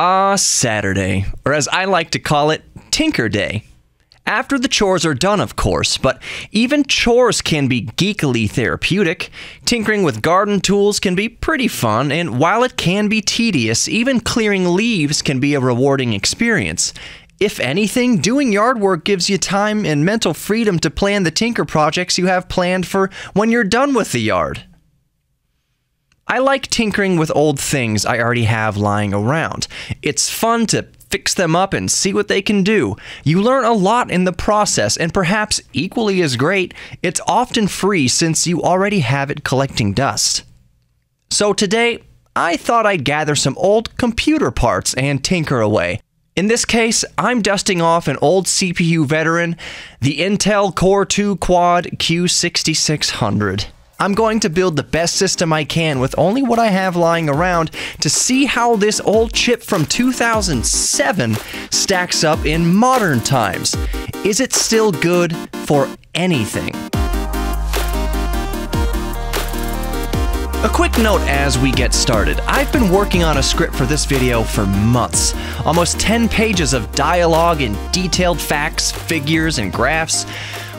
Ah, Saturday, or as I like to call it, Tinker Day. After the chores are done, of course, but even chores can be geekily therapeutic. Tinkering with garden tools can be pretty fun, and while it can be tedious, even clearing leaves can be a rewarding experience. If anything, doing yard work gives you time and mental freedom to plan the tinker projects you have planned for when you're done with the yard. I like tinkering with old things I already have lying around. It's fun to fix them up and see what they can do. You learn a lot in the process, and perhaps equally as great, it's often free since you already have it collecting dust. So today, I thought I'd gather some old computer parts and tinker away. In this case, I'm dusting off an old CPU veteran, the Intel Core 2 Quad Q6600. I'm going to build the best system I can with only what I have lying around to see how this old chip from 2007 stacks up in modern times. Is it still good for anything? A quick note as we get started. I've been working on a script for this video for months. Almost 10 pages of dialogue and detailed facts, figures, and graphs.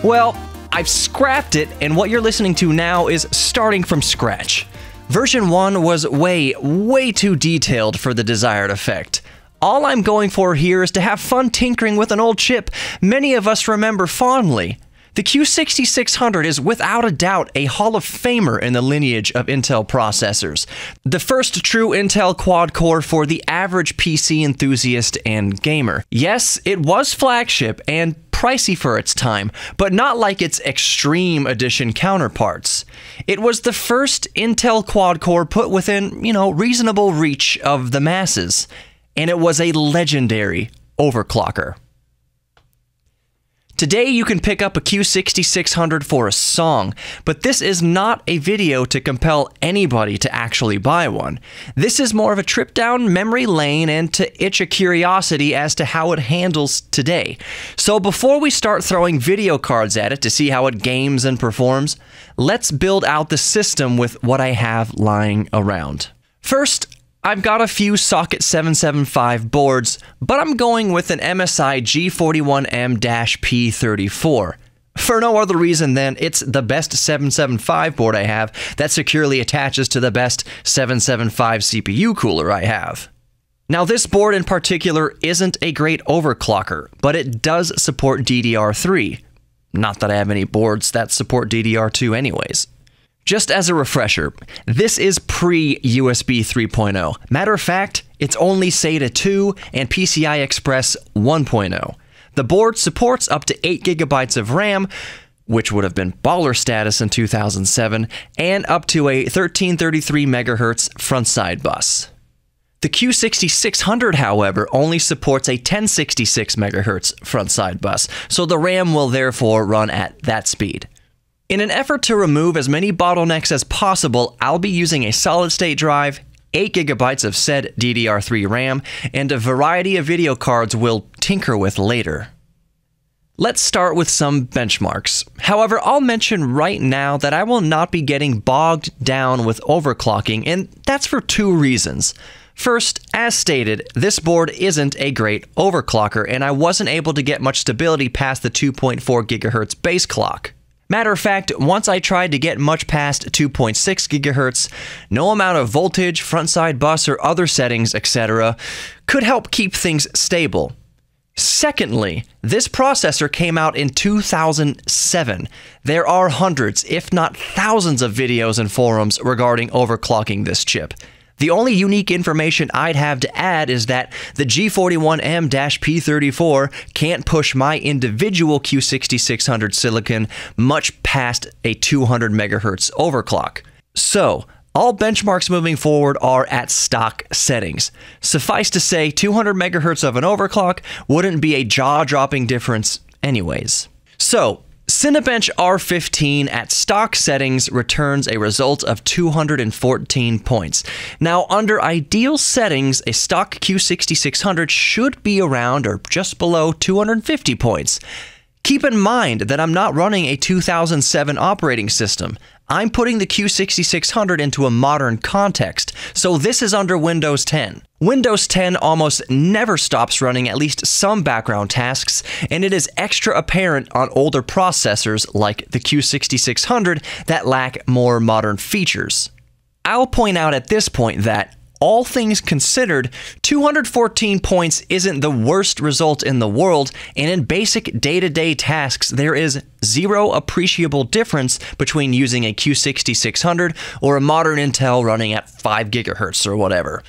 Well, I've scrapped it, and what you're listening to now is starting from scratch. Version 1 was way, way too detailed for the desired effect. All I'm going for here is to have fun tinkering with an old chip many of us remember fondly. The Q6600 is without a doubt a Hall of Famer in the lineage of Intel processors, the first true Intel quad core for the average PC enthusiast and gamer. Yes, it was flagship, and pricey for its time, but not like its Extreme Edition counterparts. It was the first Intel quad core put within, you know, reasonable reach of the masses, and it was a legendary overclocker. Today you can pick up a Q6600 for a song, but this is not a video to compel anybody to actually buy one. This is more of a trip down memory lane and to itch a curiosity as to how it handles today. So before we start throwing video cards at it to see how it games and performs, let's build out the system with what I have lying around. First, I've got a few Socket 775 boards, but I'm going with an MSI G41M-P34. For no other reason than it's the best 775 board I have that securely attaches to the best 775 CPU cooler I have. Now this board in particular isn't a great overclocker, but it does support DDR3. Not that I have any boards that support DDR2 anyways. Just as a refresher, this is pre USB 3.0. Matter of fact, it's only SATA 2 and PCI Express 1.0. The board supports up to 8GB of RAM, which would have been baller status in 2007, and up to a 1333 MHz front side bus. The Q6600, however, only supports a 1066 MHz front side bus, so the RAM will therefore run at that speed. In an effort to remove as many bottlenecks as possible, I'll be using a solid state drive, 8 gigabytes of said DDR3 RAM, and a variety of video cards we'll tinker with later. Let's start with some benchmarks. However, I'll mention right now that I will not be getting bogged down with overclocking, and that's for two reasons. First, as stated, this board isn't a great overclocker, and I wasn't able to get much stability past the 2.4 GHz base clock. Matter of fact, once I tried to get much past 2.6 GHz, no amount of voltage, frontside bus, or other settings, etc., could help keep things stable. Secondly, this processor came out in 2007. There are hundreds, if not thousands, of videos and forums regarding overclocking this chip. The only unique information I'd have to add is that the G41M-P34 can't push my individual Q6600 silicon much past a 200 megahertz overclock. So, all benchmarks moving forward are at stock settings. Suffice to say, 200 megahertz of an overclock wouldn't be a jaw dropping difference, anyways. So, Cinebench R15 at stock settings returns a result of 214 points. Now, under ideal settings, a stock Q6600 should be around or just below 250 points. Keep in mind that I'm not running a 2007 operating system. I'm putting the Q6600 into a modern context, so this is under Windows 10. Windows 10 almost never stops running at least some background tasks, and it is extra apparent on older processors like the Q6600 that lack more modern features. I'll point out at this point that all things considered, 214 points isn't the worst result in the world, and in basic day to day tasks, there is zero appreciable difference between using a Q6600 or a modern Intel running at 5 gigahertz or whatever.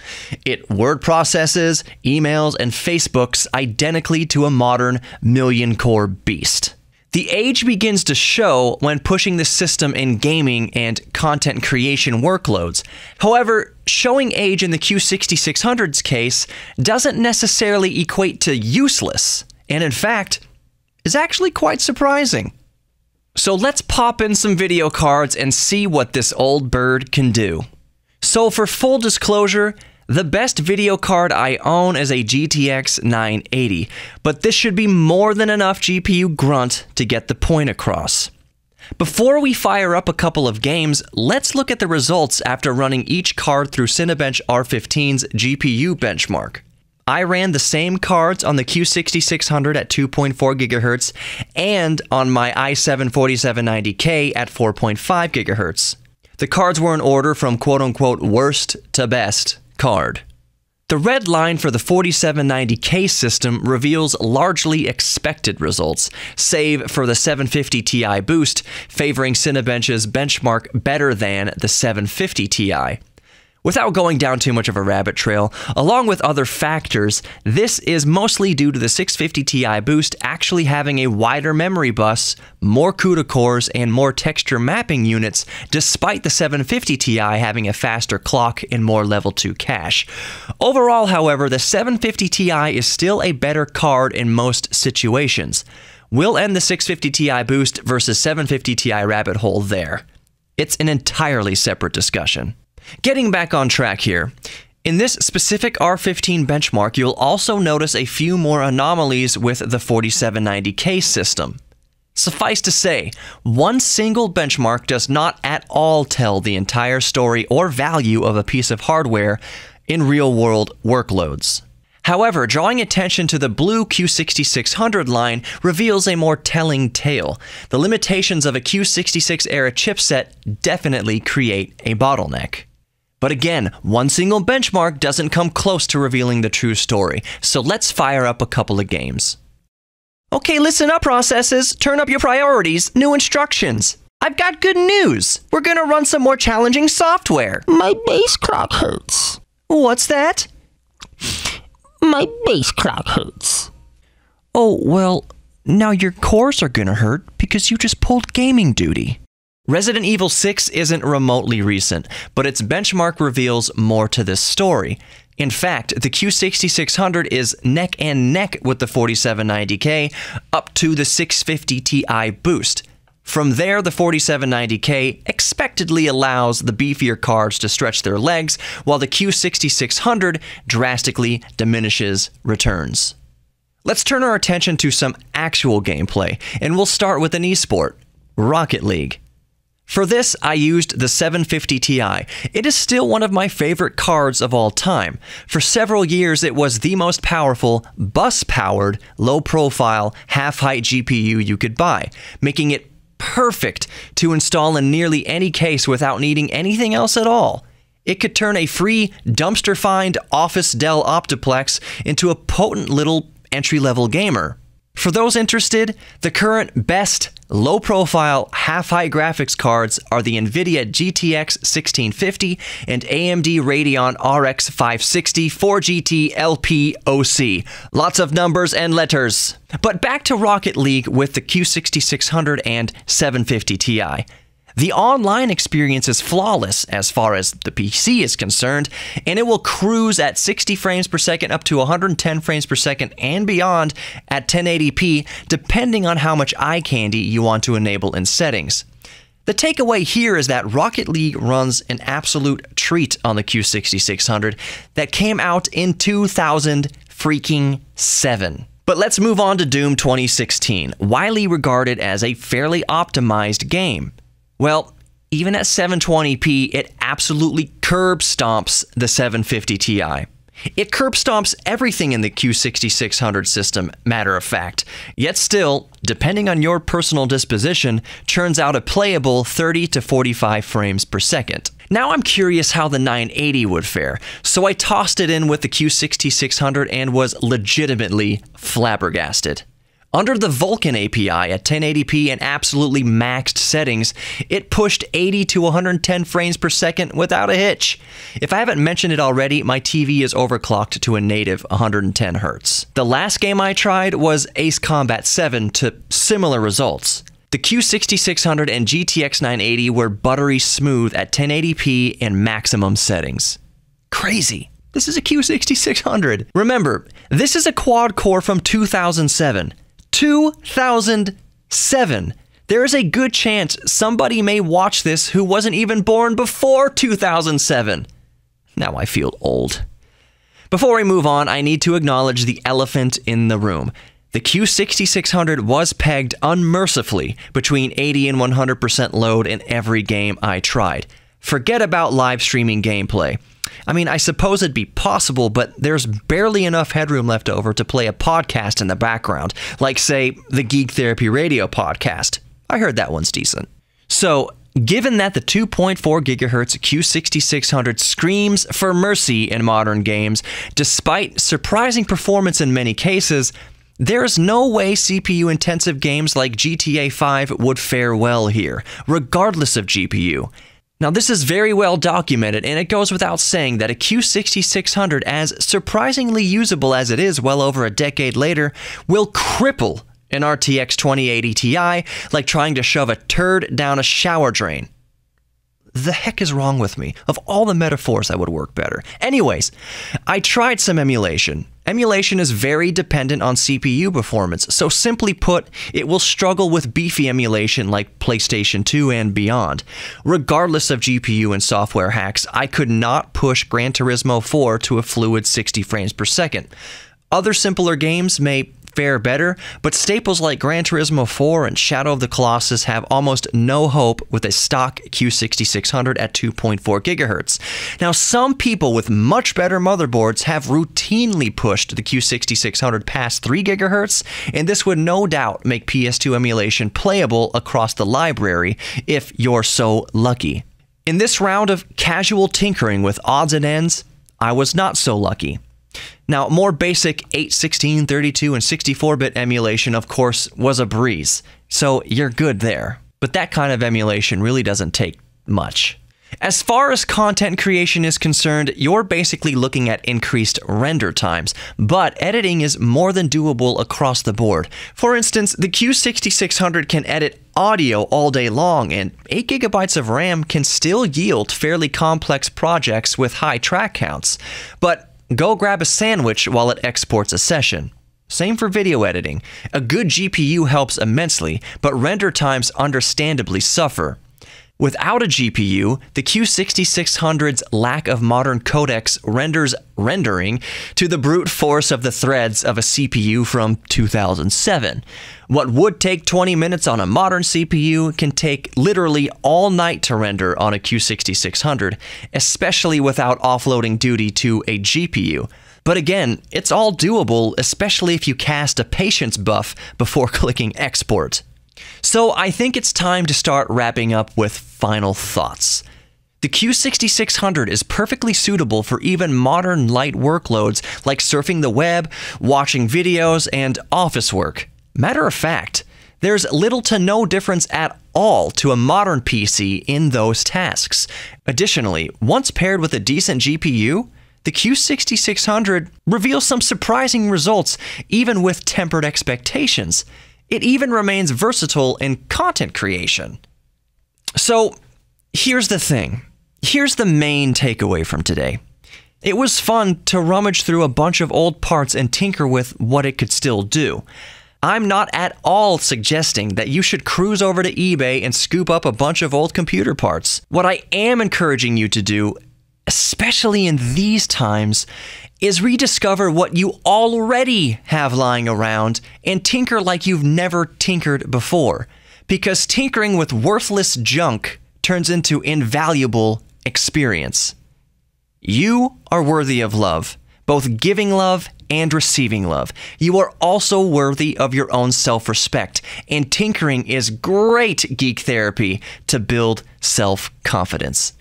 It word processes, emails, and Facebooks identically to a modern million core beast. The age begins to show when pushing the system in gaming and content creation workloads. However, showing age in the Q6600's case doesn't necessarily equate to useless, and in fact, is actually quite surprising. So let's pop in some video cards and see what this old bird can do. So for full disclosure, the best video card I own is a GTX 980, but this should be more than enough GPU grunt to get the point across. Before we fire up a couple of games, let's look at the results after running each card through Cinebench R15's GPU benchmark. I ran the same cards on the Q6600 at 2.4 GHz and on my i7-4790K at 4.5 GHz. The cards were in order from quote-unquote worst to best, card. The red line for the 4790K system reveals largely expected results, save for the 750 Ti boost, favoring Cinebench's benchmark better than the 750 Ti. Without going down too much of a rabbit trail, along with other factors, this is mostly due to the 650 Ti Boost actually having a wider memory bus, more CUDA cores, and more texture mapping units, despite the 750 Ti having a faster clock and more level 2 cache. Overall, however, the 750 Ti is still a better card in most situations. We'll end the 650 Ti Boost versus 750 Ti rabbit hole there. It's an entirely separate discussion. Getting back on track here. In this specific R15 benchmark, you'll also notice a few more anomalies with the 4790K system. Suffice to say, one single benchmark does not at all tell the entire story or value of a piece of hardware in real world workloads. However, drawing attention to the blue Q6600 line reveals a more telling tale. The limitations of a Q66 era chipset definitely create a bottleneck. But again, one single benchmark doesn't come close to revealing the true story, so let's fire up a couple of games. Okay, listen up, processes. Turn up your priorities. New instructions. I've got good news. We're gonna run some more challenging software. My base clock hurts. What's that? My base clock hurts. Oh, well, now your cores are gonna hurt because you just pulled gaming duty. Resident Evil 6 isn't remotely recent, but its benchmark reveals more to this story. In fact, the Q6600 is neck and neck with the 4790K up to the 650 Ti boost. From there, the 4790K expectedly allows the beefier cards to stretch their legs, while the Q6600 drastically diminishes returns. Let's turn our attention to some actual gameplay, and we'll start with an esport Rocket League. For this, I used the 750 Ti. It is still one of my favorite cards of all time. For several years, it was the most powerful, bus-powered, low-profile, half-height GPU you could buy, making it perfect to install in nearly any case without needing anything else at all. It could turn a free, dumpster-find Office Dell Optiplex into a potent little entry-level gamer. For those interested, the current best low profile half high graphics cards are the NVIDIA GTX 1650 and AMD Radeon RX 560 4GT LP OC. Lots of numbers and letters. But back to Rocket League with the Q6600 and 750 Ti. The online experience is flawless as far as the PC is concerned, and it will cruise at 60 frames per second up to 110 frames per second and beyond at 1080p, depending on how much eye candy you want to enable in settings. The takeaway here is that Rocket League runs an absolute treat on the Q6600 that came out in 2000 freaking 7. But let's move on to Doom 2016, widely regarded as a fairly optimized game. Well, even at 720p, it absolutely curb stomps the 750 Ti. It curb stomps everything in the Q6600 system, matter of fact. Yet still, depending on your personal disposition, churns out a playable 30 to 45 frames per second. Now I'm curious how the 980 would fare, so I tossed it in with the Q6600 and was legitimately flabbergasted. Under the Vulkan API at 1080p and absolutely maxed settings, it pushed 80 to 110 frames per second without a hitch. If I haven't mentioned it already, my TV is overclocked to a native 110 Hz. The last game I tried was Ace Combat 7 to similar results. The Q6600 and GTX 980 were buttery smooth at 1080p and maximum settings. Crazy. This is a Q6600. Remember, this is a quad core from 2007. 2007. There is a good chance somebody may watch this who wasn't even born before 2007. Now I feel old. Before we move on, I need to acknowledge the elephant in the room. The Q6600 was pegged unmercifully between 80 and 100% load in every game I tried. Forget about live streaming gameplay. I mean, I suppose it'd be possible, but there's barely enough headroom left over to play a podcast in the background, like, say, the Geek Therapy Radio podcast. I heard that one's decent. So, given that the 2.4 GHz Q6600 screams for mercy in modern games, despite surprising performance in many cases, there's no way CPU intensive games like GTA 5 would fare well here, regardless of GPU. Now, this is very well documented, and it goes without saying that a Q6600, as surprisingly usable as it is well over a decade later, will cripple an RTX 2080 Ti like trying to shove a turd down a shower drain the heck is wrong with me? Of all the metaphors that would work better. Anyways, I tried some emulation. Emulation is very dependent on CPU performance, so simply put, it will struggle with beefy emulation like PlayStation 2 and beyond. Regardless of GPU and software hacks, I could not push Gran Turismo 4 to a fluid 60 frames per second. Other simpler games may fare better, but staples like Gran Turismo 4 and Shadow of the Colossus have almost no hope with a stock Q6600 at 2.4 gigahertz. Now, some people with much better motherboards have routinely pushed the Q6600 past 3 gigahertz, and this would no doubt make PS2 emulation playable across the library if you're so lucky. In this round of casual tinkering with odds and ends, I was not so lucky. Now, more basic 8, 16, 32, and 64 bit emulation, of course, was a breeze, so you're good there. But that kind of emulation really doesn't take much. As far as content creation is concerned, you're basically looking at increased render times, but editing is more than doable across the board. For instance, the Q6600 can edit audio all day long, and 8GB of RAM can still yield fairly complex projects with high track counts. But Go grab a sandwich while it exports a session. Same for video editing. A good GPU helps immensely, but render times understandably suffer. Without a GPU, the Q6600's lack of modern codecs renders rendering to the brute force of the threads of a CPU from 2007. What would take 20 minutes on a modern CPU can take literally all night to render on a Q6600, especially without offloading duty to a GPU. But again, it's all doable, especially if you cast a patience buff before clicking export. So I think it's time to start wrapping up with final thoughts. The Q6600 is perfectly suitable for even modern light workloads like surfing the web, watching videos, and office work. Matter of fact, there's little to no difference at all to a modern PC in those tasks. Additionally, once paired with a decent GPU, the Q6600 reveals some surprising results even with tempered expectations. It even remains versatile in content creation. So here's the thing here's the main takeaway from today. It was fun to rummage through a bunch of old parts and tinker with what it could still do. I'm not at all suggesting that you should cruise over to eBay and scoop up a bunch of old computer parts. What I am encouraging you to do, especially in these times, is rediscover what you already have lying around and tinker like you've never tinkered before because tinkering with worthless junk turns into invaluable experience. You are worthy of love, both giving love and receiving love. You are also worthy of your own self respect, and tinkering is great geek therapy to build self confidence.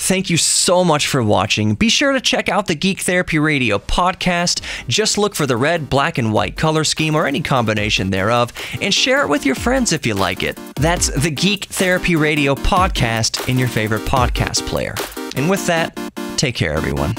Thank you so much for watching. Be sure to check out the Geek Therapy Radio podcast. Just look for the red, black, and white color scheme or any combination thereof and share it with your friends if you like it. That's the Geek Therapy Radio podcast in your favorite podcast player. And with that, take care, everyone.